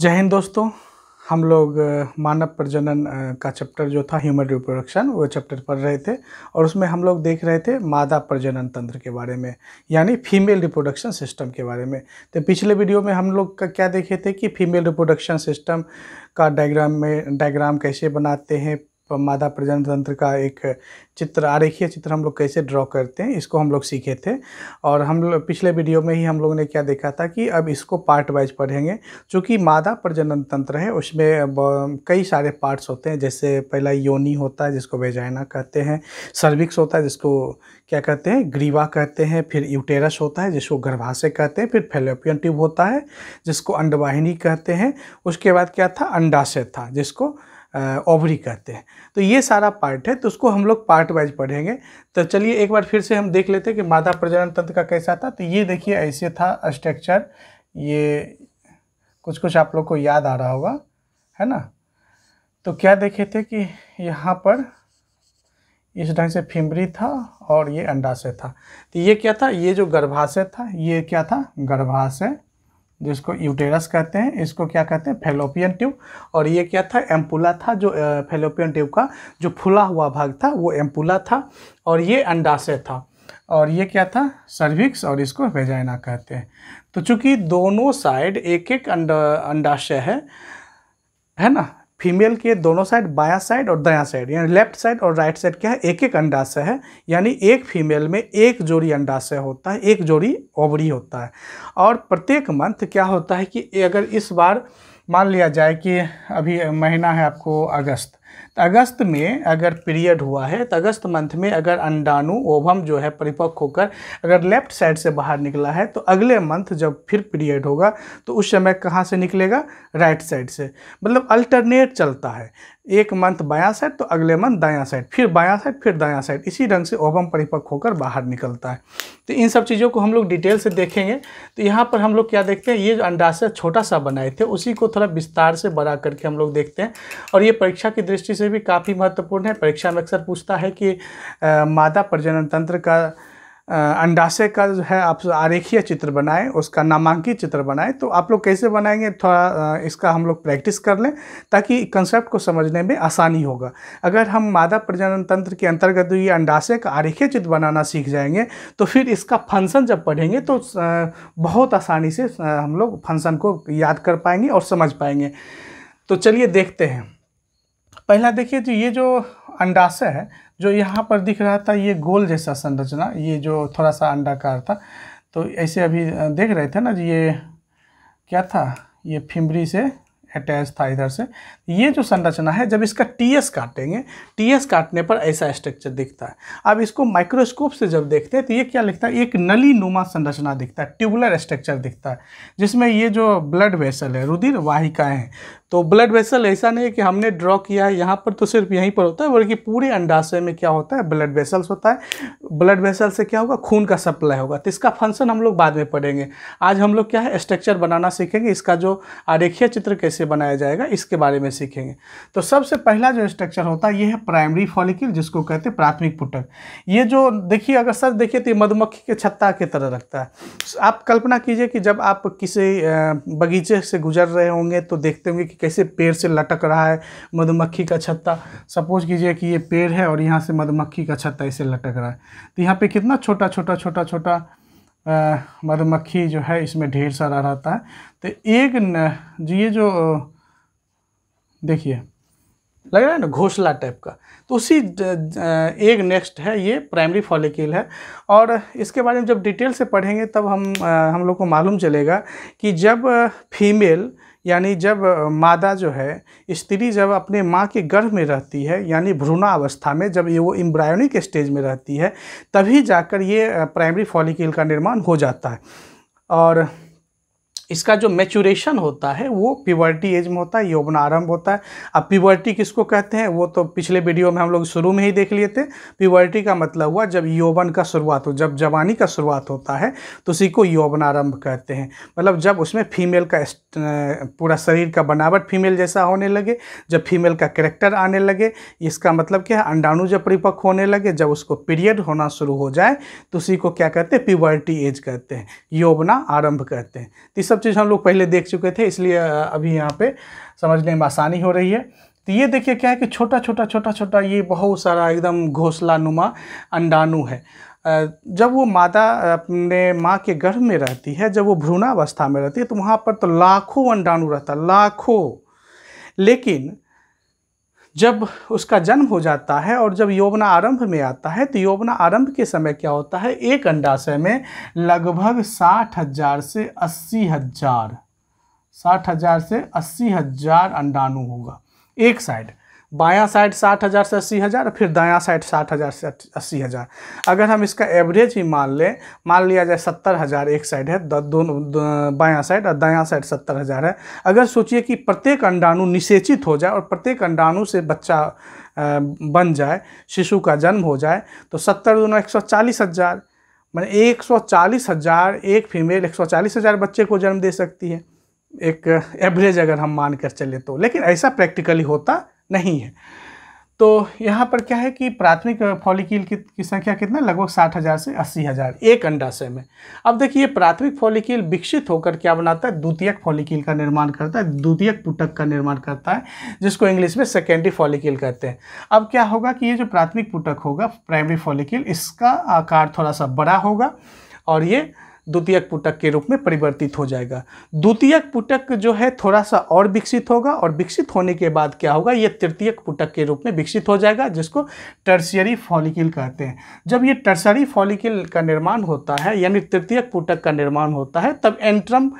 जय हिंद दोस्तों हम लोग मानव प्रजनन का चैप्टर जो था ह्यूमन रिप्रोडक्शन वो चैप्टर पढ़ रहे थे और उसमें हम लोग देख रहे थे मादा प्रजनन तंत्र के बारे में यानी फीमेल रिप्रोडक्शन सिस्टम के बारे में तो पिछले वीडियो में हम लोग का क्या देखे थे कि फीमेल रिप्रोडक्शन सिस्टम का डायग्राम में डायग्राम कैसे बनाते हैं मादा प्रजनन तंत्र का एक चित्र आरेखीय चित्र हम लोग कैसे ड्रॉ करते हैं इसको हम लोग सीखे थे और हम लोग पिछले वीडियो में ही हम लोग ने क्या देखा था कि अब इसको पार्ट वाइज पढ़ेंगे चूँकि मादा प्रजनन तंत्र है उसमें कई सारे पार्ट्स होते हैं जैसे पहला योनी होता है जिसको वेजाइना कहते हैं सर्विक्स होता है जिसको क्या कहते हैं ग्रीवा कहते हैं फिर यूटेरस होता है जिसको गर्भाशय कहते हैं फिर फेलोपियन ट्यूब होता है जिसको अंडवाहिनी कहते हैं उसके बाद क्या था अंडाशय था जिसको ओवरी कहते हैं तो ये सारा पार्ट है तो उसको हम लोग पार्ट वाइज पढ़ेंगे तो चलिए एक बार फिर से हम देख लेते हैं कि मादा प्रजनन तंत्र का कैसा था तो ये देखिए ऐसे था स्ट्रक्चर ये कुछ कुछ आप लोग को याद आ रहा होगा है ना तो क्या देखे थे कि यहाँ पर इस ढंग से फिमरी था और ये अंडाशय था तो ये क्या था ये जो गर्भाशय था ये क्या था गर्भाशय जिसको यूटेरस कहते हैं इसको क्या कहते हैं फेलोपियन ट्यूब और ये क्या था एम्पुला था जो फेलोपियन ट्यूब का जो फुला हुआ भाग था वो एम्पुला था और ये अंडाशय था और ये क्या था सर्विक्स और इसको वेजाइना कहते हैं तो चूंकि दोनों साइड एक एक अंडा अंडाशय है है ना फीमेल के दोनों साइड बायां साइड और दया साइड यानी लेफ्ट साइड और राइट साइड क्या है एक एक अंडाशय है यानी एक फीमेल में एक जोड़ी अंडाशय होता है एक जोड़ी ओवरी होता है और प्रत्येक मंथ क्या होता है कि अगर इस बार मान लिया जाए कि अभी महीना है आपको अगस्त अगस्त में अगर पीरियड हुआ है तो अगस्त मंथ में अगर अंडाणु ओवम जो है परिपक्व होकर अगर लेफ्ट साइड से बाहर निकला है तो अगले मंथ जब फिर पीरियड होगा तो उस समय कहाँ से निकलेगा राइट साइड से मतलब अल्टरनेट चलता है एक मंथ बायां साइड तो अगले मंथ दायां साइड फिर बायां साइड फिर दायां साइड इसी ढंग से ओवम परिपक्व होकर बाहर निकलता है तो इन सब चीज़ों को हम लोग डिटेल से देखेंगे तो यहाँ पर हम लोग क्या देखते हैं ये जो अंडाशय छोटा सा बनाए थे उसी को थोड़ा विस्तार से बड़ा करके हम लोग देखते हैं और ये परीक्षा की दृष्टि से भी काफ़ी महत्वपूर्ण है परीक्षा में अक्सर पूछता है कि आ, मादा प्रजनन तंत्र का अंडाशय का जो है आप आरेखीय चित्र बनाएं उसका नामांकित चित्र बनाएं तो आप लोग कैसे बनाएंगे थोड़ा इसका हम लोग प्रैक्टिस कर लें ताकि कंसेप्ट को समझने में आसानी होगा अगर हम मादा प्रजनन तंत्र के अंतर्गत ये अंडाशय का आरेखीय चित्र बनाना सीख जाएंगे तो फिर इसका फंक्शन जब पढ़ेंगे तो बहुत आसानी से हम लोग फंक्शन को याद कर पाएंगे और समझ पाएंगे तो चलिए देखते हैं पहला देखिए तो ये जो अंडाशय है जो यहाँ पर दिख रहा था ये गोल जैसा संरचना ये जो थोड़ा सा अंडाकार था तो ऐसे अभी देख रहे थे ना ये क्या था ये फिमरी से अटैच था इधर से ये जो संरचना है जब इसका टीएस काटेंगे टीएस काटने पर ऐसा स्ट्रक्चर दिखता है अब इसको माइक्रोस्कोप से जब देखते हैं तो ये क्या लिखता है एक नली नुमा संरचना दिखता है ट्यूबुलर स्ट्रक्चर दिखता है जिसमें ये जो ब्लड वेसल है रुधिर वाहिकाएँ हैं तो ब्लड वेसल ऐसा नहीं है कि हमने ड्रॉ किया है यहाँ पर तो सिर्फ यहीं पर होता है बल्कि पूरे अंडाशय में क्या होता है ब्लड वेसल्स होता है ब्लड वेसल से क्या होगा खून का सप्लाई होगा तो इसका फंक्शन हम लोग बाद में पढ़ेंगे आज हम लोग क्या है स्ट्रक्चर बनाना सीखेंगे इसका जो आरेखीय चित्र कैसे कैसे बनाया जाएगा इसके बारे में सीखेंगे तो सबसे पहला जो स्ट्रक्चर होता है ये है प्राइमरी फॉलिक्यूल जिसको कहते हैं प्राथमिक पुटक ये जो देखिए अगर सर देखिए तो मधुमक्खी के छत्ता की तरह रखता है आप कल्पना कीजिए कि जब आप किसी बगीचे से गुजर रहे होंगे तो देखते होंगे कि कैसे पेड़ से लटक रहा है मधुमक्खी का छत्ता सपोज कीजिए कि ये पेड़ है और यहाँ से मधुमक्खी का छत्ता इसे लटक रहा है तो यहाँ पर कितना छोटा छोटा छोटा छोटा मधुमक्खी जो है इसमें ढेर सारा रहता है तो एक न, जो ये जो देखिए लग रहा है ना घोसला टाइप का तो उसी एक नेक्स्ट है ये प्राइमरी फॉलिकल है और इसके बारे में जब डिटेल से पढ़ेंगे तब हम हम लोग को मालूम चलेगा कि जब फीमेल यानी जब मादा जो है स्त्री जब अपने माँ के गर्भ में रहती है यानी भ्रूणा अवस्था में जब ये वो इम्ब्रायोनिक स्टेज में रहती है तभी जाकर ये प्राइमरी फॉलिकल का निर्माण हो जाता है और इसका जो मैचुरेशन होता है वो प्यवर्टी एज में होता है यौवन आरंभ होता है अब प्यवर्टी किसको कहते हैं वो तो पिछले वीडियो में हम लोग शुरू में ही देख लिए थे प्यवर्टी का मतलब हुआ जब यौवन का शुरुआत हो जब जवानी का शुरुआत होता है तो उसी को यौवन आरंभ कहते हैं मतलब जब उसमें फीमेल का पूरा शरीर का बनावट फीमेल जैसा होने लगे जब फीमेल का करेक्टर आने लगे इसका मतलब क्या है अंडाणु जब परिपक्व होने लगे जब उसको पीरियड होना शुरू हो जाए तो उसी को क्या कहते हैं प्यवर्टी एज कहते हैं यौवना आरंभ कहते हैं तो सब सब चीज़ हम लोग पहले देख चुके थे इसलिए अभी यहाँ पे समझने में आसानी हो रही है तो ये देखिए क्या है कि छोटा छोटा छोटा छोटा ये बहुत सारा एकदम घोसला नुमा अंडाणु है जब वो मादा अपने माँ के गर्भ में रहती है जब वो भ्रूणावस्था में रहती है तो वहाँ पर तो लाखों अंडाणु रहता लाखों लेकिन जब उसका जन्म हो जाता है और जब यौवना आरंभ में आता है तो यौवना आरंभ के समय क्या होता है एक अंडाशय में लगभग साठ हजार से अस्सी हजार साठ हजार से अस्सी हजार अंडाणु होगा एक साइड बायां साइड साठ हज़ार से अस्सी हज़ार फिर दायां साइड साठ हज़ार से अस्सी हज़ार अगर हम इसका एवरेज ही मान लें मान लिया जाए सत्तर हज़ार एक साइड है दोनों दो, बायां साइड और दायां साइड सत्तर हज़ार है अगर सोचिए कि प्रत्येक अंडाणु निषेचित हो जाए और प्रत्येक अंडाणु से बच्चा बन जाए शिशु का जन्म हो जाए तो सत्तर दोनों एक सौ चालीस हज़ार मैंने एक सौ चालीस हज़ार एक फीमेल एक सौ चालीस हज़ार बच्चे को जन्म दे सकती है एक एवरेज अगर हम मान कर चले तो लेकिन ऐसा प्रैक्टिकली होता नहीं है तो यहाँ पर क्या है कि प्राथमिक फॉलिकील की, की संख्या कितना लगभग साठ हज़ार से अस्सी हज़ार एक अंडाशय में अब देखिए प्राथमिक फॉलिकील विकसित होकर क्या बनाता है द्वितीयक फॉलिकील का निर्माण करता है द्वितीयक पुटक का निर्माण करता है जिसको इंग्लिश में सेकेंडरी फॉलिकील कहते हैं अब क्या होगा कि ये जो प्राथमिक पुटक होगा प्राइमरी फॉलिकील इसका आकार थोड़ा सा बड़ा होगा और ये द्वितीयक पुटक के रूप में परिवर्तित हो जाएगा द्वितीयक पुटक जो है थोड़ा सा और विकसित होगा और विकसित होने के बाद क्या होगा ये तृतीयक पुटक के रूप में विकसित हो जाएगा जिसको टर्सियरी फॉलिकल कहते हैं जब ये टर्सरी फॉलिकल का निर्माण होता है यानी तृतीयक पुटक का निर्माण होता है तब एंट्रम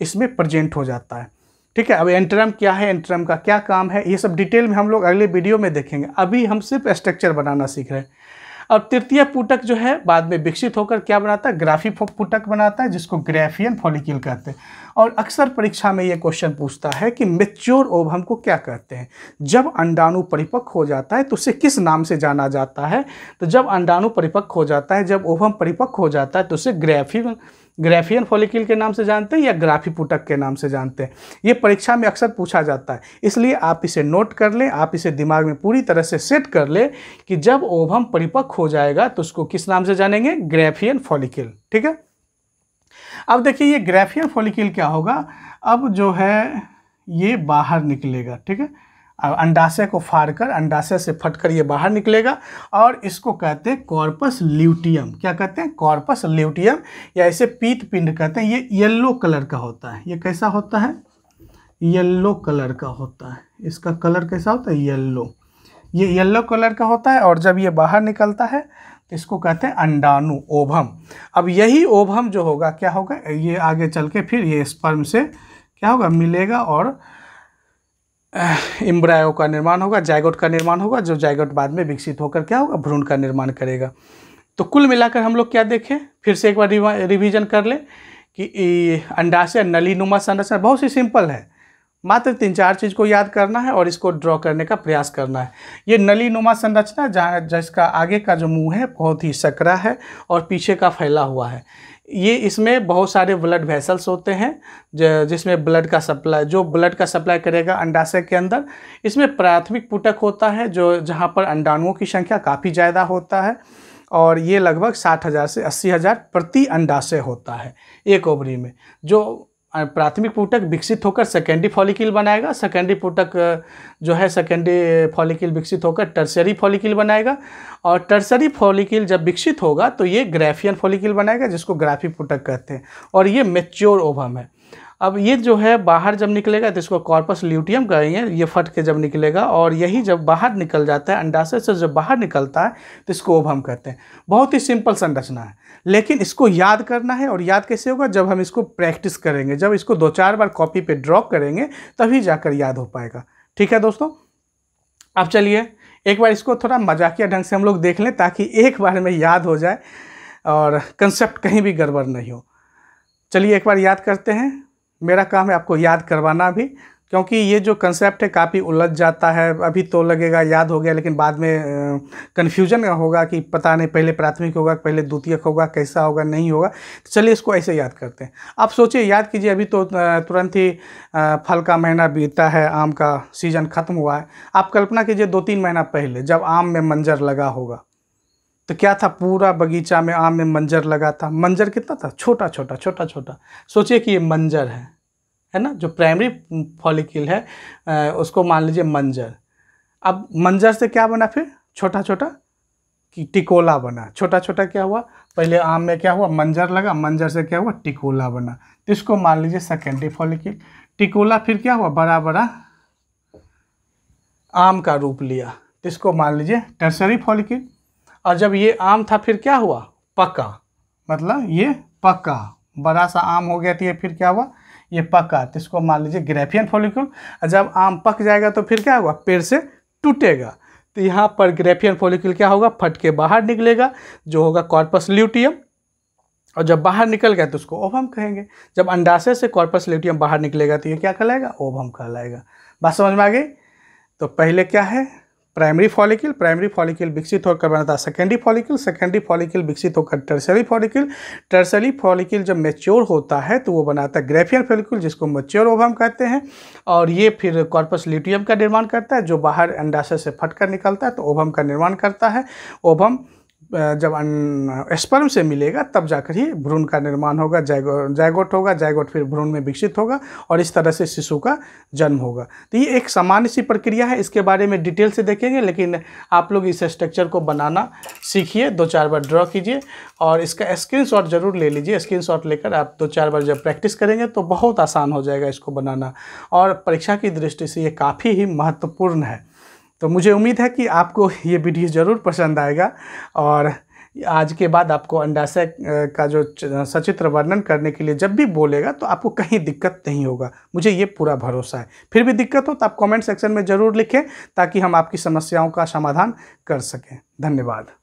इसमें प्रजेंट हो जाता है ठीक है अब एंट्रम क्या है एंट्रम का क्या काम है ये सब डिटेल में हम लोग अगले वीडियो में देखेंगे अभी हम सिर्फ स्ट्रक्चर बनाना सीख रहे हैं और तृतीय पुटक जो है बाद में विकसित होकर क्या बनाता है ग्राफी पुटक बनाता है जिसको ग्रेफियन फॉलिक्यूल कहते हैं और अक्सर परीक्षा में ये क्वेश्चन पूछता है कि मेच्योर ओव हमको क्या कहते हैं जब अंडाणु परिपक्व हो जाता है तो उसे किस नाम से जाना जाता है तो जब अंडाणु परिपक्व हो जाता है जब ओभम परिपक्व हो जाता है तो उसे ग्रेफियन ग्राफियन फॉलिक्यूल के नाम से जानते हैं या ग्राफीपुटक के नाम से जानते हैं ये परीक्षा में अक्सर पूछा जाता है इसलिए आप इसे नोट कर लें आप इसे दिमाग में पूरी तरह से सेट कर लें कि जब ओभम परिपक्व हो जाएगा तो उसको किस नाम से जानेंगे ग्रेफियन फॉलिक्यूल ठीक है अब देखिए ये ग्राफियन फॉलिक्यूल क्या होगा अब जो है ये बाहर निकलेगा ठीक है अब अंडाशय को फाड़ कर अंडाशय से फटकर ये बाहर निकलेगा और इसको कहते हैं कॉर्पस ल्यूटियम क्या कहते हैं कॉर्पस ल्यूटियम या इसे पीत पिंड कहते हैं ये येल्लो कलर का होता है ये कैसा होता है येल्लो कलर का होता है इसका कलर कैसा होता है येल्लो ये येल्लो कलर का होता है और जब ये बाहर निकलता है तो इसको कहते हैं अंडाणु ओभम अब यही ओभम जो होगा क्या होगा ये आगे चल के फिर ये स्पर्म से क्या होगा मिलेगा और इम्ब्रायो का निर्माण होगा जायगोट का निर्माण होगा जो जायगोट बाद में विकसित होकर क्या होगा भ्रूण का निर्माण करेगा तो कुल मिलाकर हम लोग क्या देखें फिर से एक बार रिवीजन कर लें कि अंडाशय नलीनुमा संरचना बहुत सी सिंपल है मात्र तीन चार चीज़ को याद करना है और इसको ड्रॉ करने का प्रयास करना है ये नलीनुमा संरचना जहाँ जिसका आगे का जो मुंह है बहुत ही सकरा है और पीछे का फैला हुआ है ये इसमें बहुत सारे ब्लड वेसल्स होते हैं जिसमें ब्लड का सप्लाई जो ब्लड का सप्लाई करेगा अंडाशय के अंदर इसमें प्राथमिक पुटक होता है जो जहाँ पर अंडाणुओं की संख्या काफ़ी ज़्यादा होता है और ये लगभग साठ हज़ार से अस्सी हज़ार प्रति अंडाशय होता है एक ओवरी में जो प्राथमिक पुटक विकसित होकर सेकेंडरी फॉलिकल बनाएगा सेकेंडरी पुटक जो है सेकेंडरी फॉलिकल विकसित होकर टर्सरी फॉलिकल बनाएगा और टर्सरी फॉलिकल जब विकसित होगा तो ये ग्राफियन फॉलिकल बनाएगा जिसको ग्राफी पुटक कहते हैं और ये मेच्योर ओवम है अब ये जो है बाहर जब निकलेगा तो इसको कॉर्पस ल्यूटियम कहेंगे ये फट के जब निकलेगा और यही जब बाहर निकल जाता है अंडाशय से जब बाहर निकलता है तो इसको हम कहते हैं बहुत ही सिंपल संरचना है लेकिन इसको याद करना है और याद कैसे होगा जब हम इसको प्रैक्टिस करेंगे जब इसको दो चार बार कॉपी पर ड्रॉ करेंगे तभी जाकर याद हो पाएगा ठीक है दोस्तों अब चलिए एक बार इसको थोड़ा मजाकिया ढंग से हम लोग देख लें ताकि एक बार में याद हो जाए और कंसेप्ट कहीं भी गड़बड़ नहीं हो चलिए एक बार याद करते हैं मेरा काम है आपको याद करवाना भी क्योंकि ये जो कंसेप्ट है काफ़ी उलझ जाता है अभी तो लगेगा याद हो गया लेकिन बाद में कन्फ्यूजन होगा कि पता नहीं पहले प्राथमिक होगा पहले द्वितीयक होगा कैसा होगा नहीं होगा तो चलिए इसको ऐसे याद करते हैं आप सोचिए याद कीजिए अभी तो तुरंत ही फल का महीना बीता है आम का सीज़न ख़त्म हुआ है आप कल्पना कीजिए दो तीन महीना पहले जब आम में मंजर लगा होगा तो क्या था पूरा बगीचा में आम में मंजर लगा था मंजर कितना था छोटा छोटा छोटा छोटा सोचिए कि ये मंजर है है ना जो प्राइमरी फॉलिक्यूल है उसको मान लीजिए मंजर अब मंजर से क्या बना फिर छोटा छोटा कि टिकोला बना छोटा छोटा क्या हुआ पहले आम में क्या हुआ मंजर लगा मंजर से क्या हुआ टिकोला बना तो इसको मान लीजिए सेकेंडरी फॉलिक्यूल टिकोला फिर क्या हुआ बड़ा बड़ा आम का रूप लिया तो इसको मान लीजिए टर्सरी फॉलिक्यूल और जब ये आम था फिर क्या हुआ पका मतलब ये पका बड़ा सा आम हो गया तो ये फिर क्या हुआ ये पक्का तो इसको मान लीजिए ग्रेफियन फॉलिक्यूल और जब आम पक जाएगा तो फिर क्या होगा पेड़ से टूटेगा तो यहाँ पर ग्रेफियन फॉलिक्यूल क्या होगा फट के बाहर निकलेगा जो होगा कॉर्पस ल्यूटियम और जब बाहर निकल गया तो उसको ओवम कहेंगे जब अंडाशय से कॉर्पस ल्यूटियम बाहर निकलेगा तो ये क्या कहलाएगा ओवम कहलाएगा बात समझ में आ गई तो पहले क्या है प्राइमरी फॉलिकल प्राइमरी फॉलिकल विकसित होकर बनाता है सेकेंडरी फॉलिकल सेकेंडरी फॉलिकल विकसित होकर टर्सरी फॉलिकल टर्सरी फॉलिकल जब मेच्योर होता है तो वो बनाता है ग्रेफियल फॉलिकल जिसको मेच्योर ओवम कहते हैं और ये फिर कॉर्पस लिटियम का निर्माण करता है जो बाहर अंडाशय से फट कर निकलता है तो ओवम का निर्माण करता है ओवम जब स्पर्म से मिलेगा तब जाकर ही भ्रूण का निर्माण होगा जैगो जैगोट होगा जैगोट फिर भ्रूण में विकसित होगा और इस तरह से शिशु का जन्म होगा तो ये एक सामान्य सी प्रक्रिया है इसके बारे में डिटेल से देखेंगे लेकिन आप लोग इस स्ट्रक्चर को बनाना सीखिए दो चार बार ड्रॉ कीजिए और इसका स्क्रीन ज़रूर ले लीजिए स्क्रीन लेकर आप दो चार बार जब प्रैक्टिस करेंगे तो बहुत आसान हो जाएगा इसको बनाना और परीक्षा की दृष्टि से ये काफ़ी ही महत्वपूर्ण है तो मुझे उम्मीद है कि आपको ये वीडियो ज़रूर पसंद आएगा और आज के बाद आपको अंडाशय का जो सचित्र वर्णन करने के लिए जब भी बोलेगा तो आपको कहीं दिक्कत नहीं होगा मुझे ये पूरा भरोसा है फिर भी दिक्कत हो तो आप कमेंट सेक्शन में ज़रूर लिखें ताकि हम आपकी समस्याओं का समाधान कर सकें धन्यवाद